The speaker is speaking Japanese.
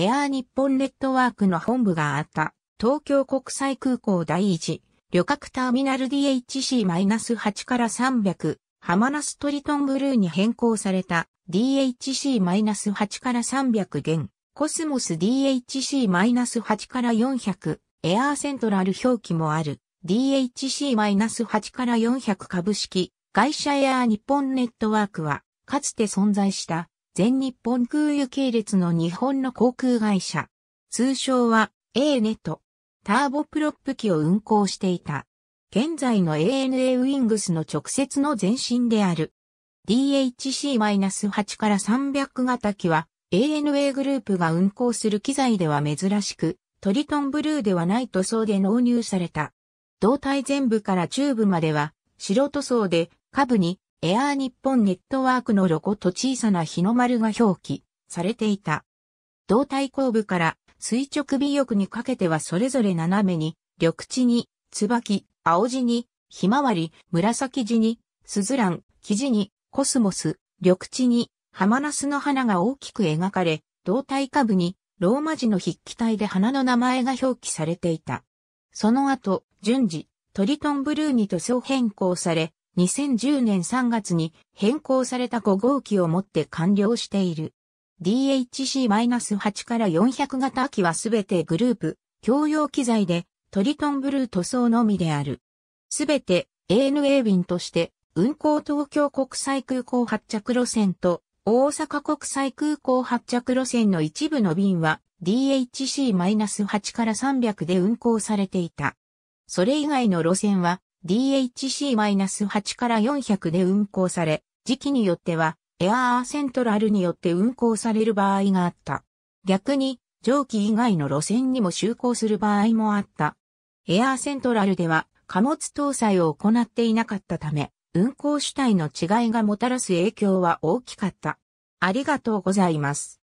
エアー日本ネットワークの本部があった東京国際空港第一旅客ターミナル DHC-8 から300ハマナストリトンブルーに変更された DHC-8 から300元コスモス DHC-8 から400エアーセントラル表記もある DHC-8 から400株式会社エアー日本ネットワークはかつて存在した全日本空輸系列の日本の航空会社。通称は A ネット。ターボプロップ機を運航していた。現在の ANA ウィングスの直接の前身である。DHC-8 から300型機は ANA グループが運航する機材では珍しく、トリトンブルーではない塗装で納入された。胴体全部から中部までは白塗装で下部にエアー日本ネットワークのロゴと小さな日の丸が表記されていた。胴体後部から垂直尾翼にかけてはそれぞれ斜めに、緑地に、椿、青地に、ひまわり、紫地に、スズラン、生地に、コスモス、緑地に、ハマナスの花が大きく描かれ、胴体下部に、ローマ字の筆記体で花の名前が表記されていた。その後、順次、トリトンブルーに塗装変更され、2010年3月に変更された5号機をもって完了している。DHC-8 から400型機はすべてグループ、共用機材でトリトンブルー塗装のみである。すべて ANA 便として運行東京国際空港発着路線と大阪国際空港発着路線の一部の便は DHC-8 から300で運行されていた。それ以外の路線は DHC-8 から400で運行され、時期によってはエアーセントラルによって運行される場合があった。逆に、蒸気以外の路線にも就航する場合もあった。エアーセントラルでは貨物搭載を行っていなかったため、運行主体の違いがもたらす影響は大きかった。ありがとうございます。